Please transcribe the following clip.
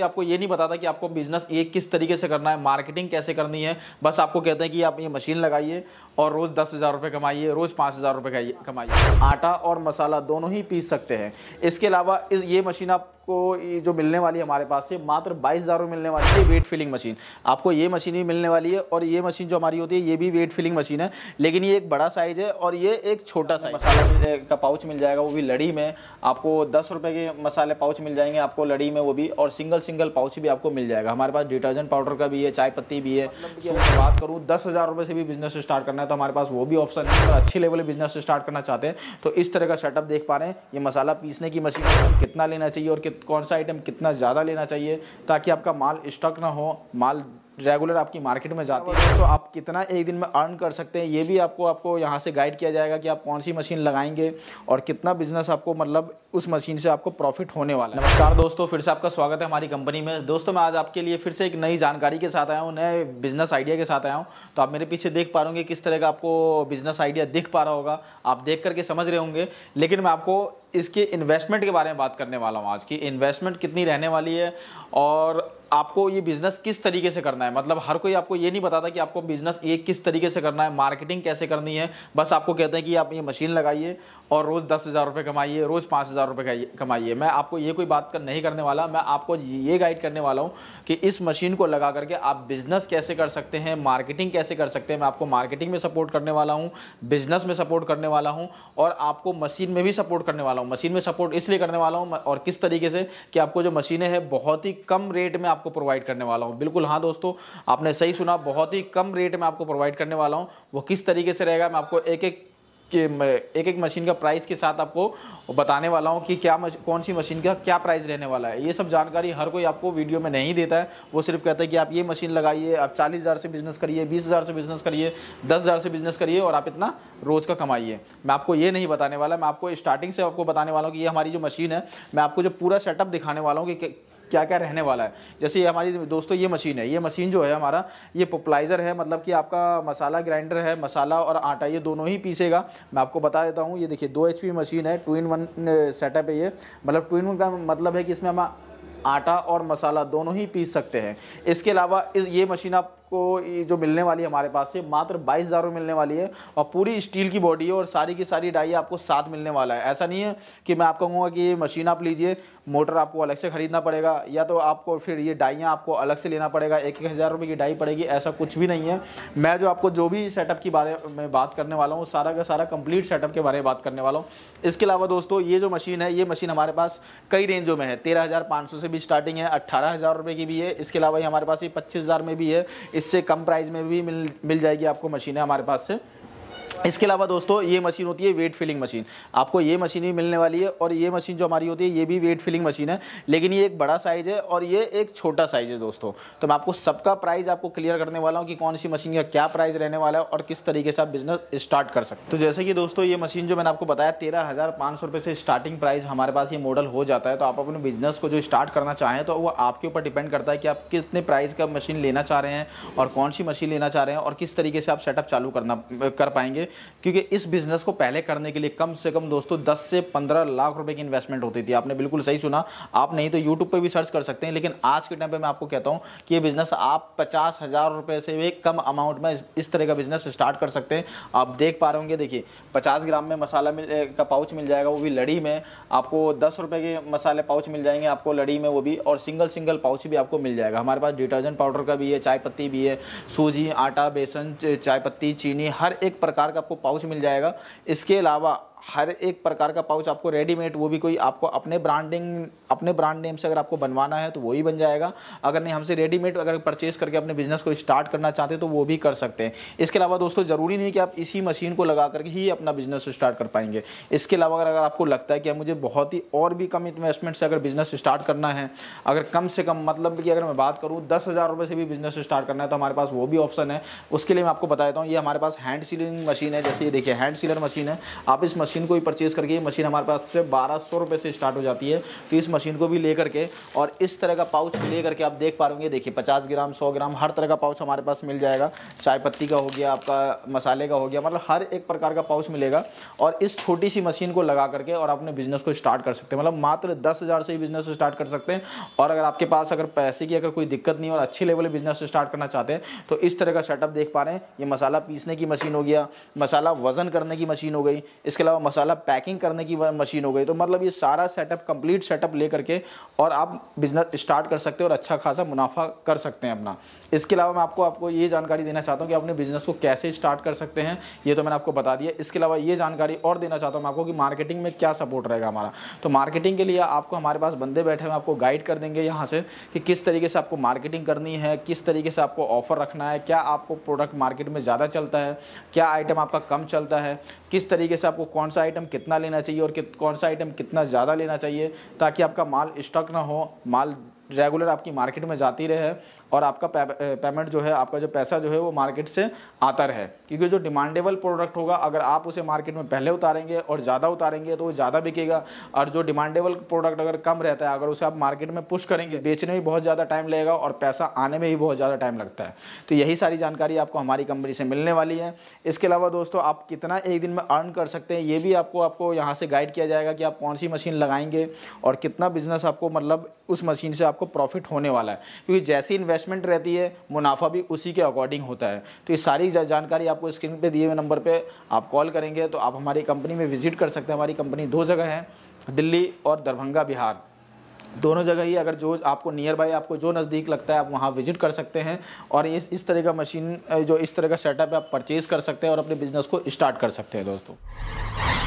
कि आपको ये नहीं बताता कि आपको बिजनेस ये किस तरीके से करना है मार्केटिंग कैसे करनी है बस आपको कहते हैं कि आप ये मशीन लगाइए और रोज़ दस हज़ार रुपये कमाइए रोज़ पाँच हज़ार रुपये कमाइए आटा और मसाला दोनों ही पीस सकते हैं इसके अलावा इस ये मशीन आपको जो मिलने वाली है हमारे पास से मात्र बाईस हज़ार रुपये मिलने वाली है वेट फिलिंग मशीन आपको ये मशीन भी मिलने वाली है और ये मशीन जो हमारी होती है ये भी वेट फिलिंग मशीन है लेकिन ये एक बड़ा साइज़ है और ये एक छोटा साइज मसाला का पाउच मिल जाएगा वो भी लड़ी में आपको दस रुपये के मसाले पाउच मिल जाएंगे आपको लड़ी में वो भी और सिंगल सिंगल पाउच भी आपको मिल जाएगा हमारे पास डिटर्जेंट पाउडर का भी है चाय पत्ती भी है मतलब बात करूँ दस हज़ार रुपये से भी बिजनेस स्टार्ट करना है तो हमारे पास वो भी ऑप्शन है अगर अच्छी लेवल बिजनेस स्टार्ट करना चाहते हैं तो इस तरह का सेटअप देख पा रहे हैं ये मसाला पीसने की मशीन कितना लेना चाहिए और कौन सा आइटम कितना ज़्यादा लेना चाहिए ताकि आपका माल स्टॉक ना हो माल रेगुलर आपकी मार्केट में जाती है तो आप कितना एक दिन में अर्न कर सकते हैं ये भी आपको आपको यहाँ से गाइड किया जाएगा कि आप कौन सी मशीन लगाएंगे और कितना बिजनेस आपको मतलब उस मशीन से आपको प्रॉफिट होने वाला है नमस्कार दोस्तों फिर से आपका स्वागत है हमारी कंपनी में दोस्तों मैं आज आपके लिए फिर से एक नई जानकारी के साथ आया हूँ नए बिजनेस आइडिया के साथ आया हूँ तो आप मेरे पीछे देख पा रहे किस तरह का आपको बिजनेस आइडिया दिख पा रहा होगा आप देख करके समझ रहे होंगे लेकिन मैं आपको इसके इन्वेस्टमेंट के बारे में बात करने वाला हूँ आज की इन्वेस्टमेंट कितनी रहने वाली है और आपको ये बिज़नेस किस तरीके से करना है मतलब हर कोई आपको ये नहीं बताता कि आपको बिज़नेस ये किस तरीके से करना है मार्केटिंग कैसे करनी है बस आपको कहते हैं कि आप ये मशीन लगाइए और रोज़ दस हज़ार रुपये कमाइए रोज़ पाँच हज़ार रुपये कमाइए मैं आपको ये कोई बात कर नहीं करने वाला मैं आपको ये गाइड करने वाला हूँ कि इस मशीन को लगा करके आप बिज़नेस कैसे कर सकते हैं मार्केटिंग कैसे कर सकते हैं मैं आपको मार्केटिंग में सपोर्ट करने वाला हूँ बिज़नेस में सपोर्ट करने वाला हूँ और आपको मशीन में भी सपोर्ट करने वाला वाला हूँ मशीन में सपोर्ट इसलिए करने वाला हूँ और किस तरीके से कि आपको जो मशीनें हैं बहुत ही कम रेट में आपको प्रोवाइड करने वाला हूँ बिल्कुल हाँ दोस्तों आपने सही सुना बहुत ही कम रेट में आपको प्रोवाइड करने वाला हूँ वो किस तरीके से रहेगा मैं आपको एक एक के एक एक मशीन का प्राइस के साथ आपको बताने वाला हूँ कि क्या मश, कौन सी मशीन का क्या प्राइस रहने वाला है ये सब जानकारी हर कोई आपको वीडियो में नहीं देता है वो सिर्फ कहता है कि आप ये मशीन लगाइए आप चालीस हज़ार से बिज़नेस करिए बीस हज़ार से बिज़नेस करिए दस हज़ार से बिज़नेस करिए और आप इतना रोज़ का कमाइए मैं आपको ये नहीं बताने वाला मैं आपको स्टार्टिंग से आपको बताने वाला हूँ कि ये हमारी जो मशीन है मैं आपको जो पूरा सेटअप दिखाने वाला हूँ कि क्या क्या रहने वाला है जैसे ये हमारी दोस्तों ये मशीन है ये मशीन जो है हमारा ये पोपलाइज़र है मतलब कि आपका मसाला ग्राइंडर है मसाला और आटा ये दोनों ही पीसेगा मैं आपको बता देता हूँ ये देखिए दो एच मशीन है टू इन वन सेटअप है ये मतलब टू इन वन का मतलब है कि इसमें हम आटा और मसाला दोनों ही पीस सकते हैं इसके अलावा इस ये मशीन आप आपको जो मिलने वाली है हमारे पास से मात्र बाईस हज़ार में मिलने वाली है और पूरी स्टील की बॉडी है और सारी की सारी डाई आपको साथ मिलने वाला है ऐसा नहीं है कि मैं आपको कहूँगा कि ये मशीन आप लीजिए मोटर आपको अलग से ख़रीदना पड़ेगा या तो आपको फिर ये डाइयाँ आपको अलग से लेना पड़ेगा एक एक हज़ार रुपये की डाई पड़ेगी ऐसा कुछ भी नहीं है मैं जो आपको जो भी सेटअप के बारे में बात करने वाला हूँ सारा का सारा कंप्लीट सेटअप के बारे में बात करने वाला हूँ इसके अलावा दोस्तों ये जो मशीन है ये मशीन हमारे पास कई रेंजों में है तेरह हज़ार पाँच सौ से भी स्टार्टिंग है अट्ठारह हज़ार रुपये की भी है इसके अलावा ये हमारे पास ये पच्चीस हज़ार में भी है इससे कम प्राइस में भी मिल मिल जाएगी आपको मशीनें हमारे पास से इसके अलावा दोस्तों ये मशीन होती है वेट फिलिंग मशीन आपको ये मशीन भी मिलने वाली है और ये मशीन जो हमारी होती है ये भी वेट फिलिंग मशीन है लेकिन ये एक बड़ा साइज है और ये एक छोटा साइज है दोस्तों तो मैं आपको सबका प्राइस आपको क्लियर करने वाला हूँ कि कौन सी मशीन का क्या प्राइस रहने वाला है और किस तरीके से आप बिजनेस स्टार्ट कर सकते तो जैसे कि दोस्तों ये मशीन जो मैंने आपको बताया तेरह हज़ार पाँच सौ रुपये से स्टार्टिंग प्राइस हमारे पास ये मॉडल हो जाता है तो आप अपने बिजनेस को जो स्टार्ट करना चाहें तो वो आपके ऊपर डिपेंड करता है कि आप कितने प्राइस का मशीन लेना चाह रहे हैं और कौन सी मशीन लेना चाह रहे हैं और किस तरीके से आप सेटअप चालू करना कर पाएंगे पाएंगे क्योंकि इस बिजनेस को पहले करने के लिए कम से कम दोस्तों दस से पंद्रह लाख रुपए की इन्वेस्टमेंट होती थी आपने बिल्कुल सही सुना आप नहीं तो यूट्यूब पर भी सर्च कर सकते हैं लेकिन आज के टाइम पर मैं आपको कहता हूँ कि ये बिजनेस आप पचास हजार से भी कम अमाउंट में इस तरह का बिजनेस स्टार्ट कर सकते हैं आप देख पा रहे होंगे देखिए पचास ग्राम में मसाला का पाउच मिल जाएगा वो भी लड़ी में आपको दस रुपये के मसाले पाउच मिल जाएंगे आपको लड़ी में वो भी और सिंगल सिंगल पाउच भी आपको मिल जाएगा हमारे पास डिटर्जेंट पाउडर का भी है चाय पत्ती भी है सूजी आटा बेसन चाय पत्ती चीनी हर एक प्रकार आकार का आपको पाउच मिल जाएगा इसके अलावा हर एक प्रकार का पाउच आपको रेडीमेड वो भी कोई आपको अपने ब्रांडिंग अपने ब्रांड नेम से अगर आपको बनवाना है तो वही बन जाएगा अगर नहीं हमसे रेडीमेड अगर परचेज करके अपने बिजनेस को स्टार्ट करना चाहते हैं तो वो भी कर सकते हैं इसके अलावा दोस्तों ज़रूरी नहीं कि आप इसी मशीन को लगा करके ही अपना बिजनेस स्टार्ट कर पाएंगे इसके अलावा अगर आपको लगता है कि मुझे बहुत ही और भी कम इन्वेस्टमेंट से अगर बिजनेस स्टार्ट करना है अगर कम से कम मतलब कि अगर मैं बात करूँ दस हज़ार रुपये से भी बिजनेस स्टार्ट करना है तो हमारे पास वो भी ऑप्शन है उसके लिए मैं आपको बता देता हूँ ये हमारे पास हैंड सीलिंग मशीन है जैसे ये देखिए हैंड सीलर मशीन है आप इस मशीन मशीन को भी परचेज़ करके ये मशीन हमारे पास से बारह सौ से स्टार्ट हो जाती है तो इस मशीन को भी ले करके और इस तरह का पाउच ले करके आप देख पा रहे देखिए पचास ग्राम सौ ग्राम हर तरह का पाउच हमारे पास मिल जाएगा चाय पत्ती का हो गया आपका मसाले का हो गया मतलब हर एक प्रकार का पाउच मिलेगा और इस छोटी सी मशीन को लगा करके और अपने बिजनेस को स्टार्ट कर सकते हैं मतलब मात्र दस हज़ार से ही बिजनेस स्टार्ट कर सकते हैं और अगर आपके पास अगर पैसे की अगर कोई दिक्कत नहीं और अच्छी लेवल बिजनेस स्टार्ट करना चाहते हैं तो इस तरह का सेटअप देख पा रहे हैं ये मसाला पीसने की मशीन हो गया मसाला वजन करने की मशीन हो गई इसके अलावा मसाला पैकिंग करने की मशीन हो गई तो मतलब ये सारा सेटअप कंप्लीट सेटअप ले करके और आप बिजनेस स्टार्ट कर सकते हो और अच्छा खासा मुनाफा कर सकते हैं अपना इसके अलावा मैं आपको आपको ये जानकारी देना चाहता हूँ कि अपने बिजनेस को कैसे स्टार्ट कर सकते हैं ये तो मैंने आपको बता दिया इसके अलावा ये जानकारी और देना चाहता हूँ आपको कि मार्केटिंग में क्या सपोर्ट रहेगा हमारा तो मार्केटिंग के लिए आपको हमारे पास बंदे बैठे हैं आपको गाइड कर देंगे यहाँ से कि किस तरीके से आपको मार्केटिंग करनी है किस तरीके से आपको ऑफर रखना है क्या आपको प्रोडक्ट मार्केट में ज़्यादा चलता है क्या आइटम आपका कम चलता है किस तरीके से आपको कौन कौन सा आइटम कितना लेना चाहिए और कौन सा आइटम कितना ज़्यादा लेना चाहिए ताकि आपका माल स्टॉक ना हो माल रेगुलर आपकी मार्केट में जाती रहे और आपका पे, पेमेंट जो है आपका जो पैसा जो है वो मार्केट से आता रहे क्योंकि जो डिमांडेबल प्रोडक्ट होगा अगर आप उसे मार्केट में पहले उतारेंगे और ज़्यादा उतारेंगे तो वो ज़्यादा बिकेगा और जो डिमांडेबल प्रोडक्ट अगर कम रहता है अगर उसे आप मार्केट में पुश करेंगे बेचने में बहुत ज़्यादा टाइम लगेगा और पैसा आने में भी बहुत ज़्यादा टाइम लगता है तो यही सारी जानकारी आपको हमारी कंपनी से मिलने वाली है इसके अलावा दोस्तों आप कितना एक दिन में अर्न कर सकते हैं ये भी आपको आपको यहाँ से गाइड किया जाएगा कि आप कौन सी मशीन लगाएंगे और कितना बिजनेस आपको मतलब उस मशीन से आप आपको प्रॉफिट होने वाला है क्योंकि जैसी इन्वेस्टमेंट रहती है मुनाफा भी उसी के अकॉर्डिंग होता है तो ये सारी जानकारी आपको स्क्रीन पर दिए हुए नंबर पर आप कॉल करेंगे तो आप हमारी कंपनी में विजिट कर सकते हैं हमारी कंपनी दो जगह है दिल्ली और दरभंगा बिहार दोनों जगह ही अगर जो आपको नियर बाई आपको जो नज़दीक लगता है आप वहाँ विजिट कर सकते हैं और इस इस तरह का मशीन जो इस तरह का सेटअप है आप परचेज़ कर सकते हैं और अपने बिज़नेस को स्टार्ट कर सकते हैं दोस्तों